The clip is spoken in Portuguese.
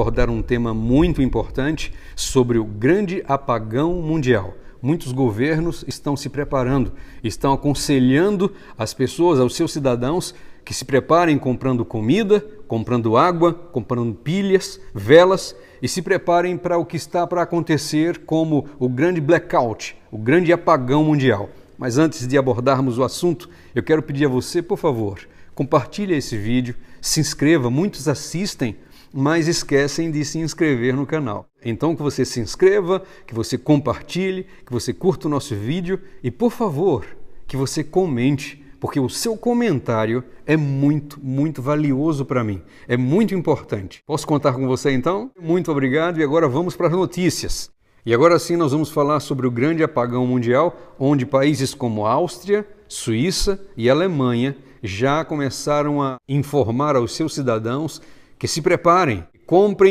abordar um tema muito importante sobre o grande apagão mundial. Muitos governos estão se preparando, estão aconselhando as pessoas, aos seus cidadãos, que se preparem comprando comida, comprando água, comprando pilhas, velas e se preparem para o que está para acontecer, como o grande blackout, o grande apagão mundial. Mas antes de abordarmos o assunto, eu quero pedir a você, por favor, compartilhe esse vídeo, se inscreva, muitos assistem mas esquecem de se inscrever no canal. Então que você se inscreva, que você compartilhe, que você curta o nosso vídeo e, por favor, que você comente, porque o seu comentário é muito, muito valioso para mim, é muito importante. Posso contar com você então? Muito obrigado e agora vamos para as notícias. E agora sim nós vamos falar sobre o grande apagão mundial, onde países como Áustria, Suíça e Alemanha já começaram a informar aos seus cidadãos que se preparem, comprem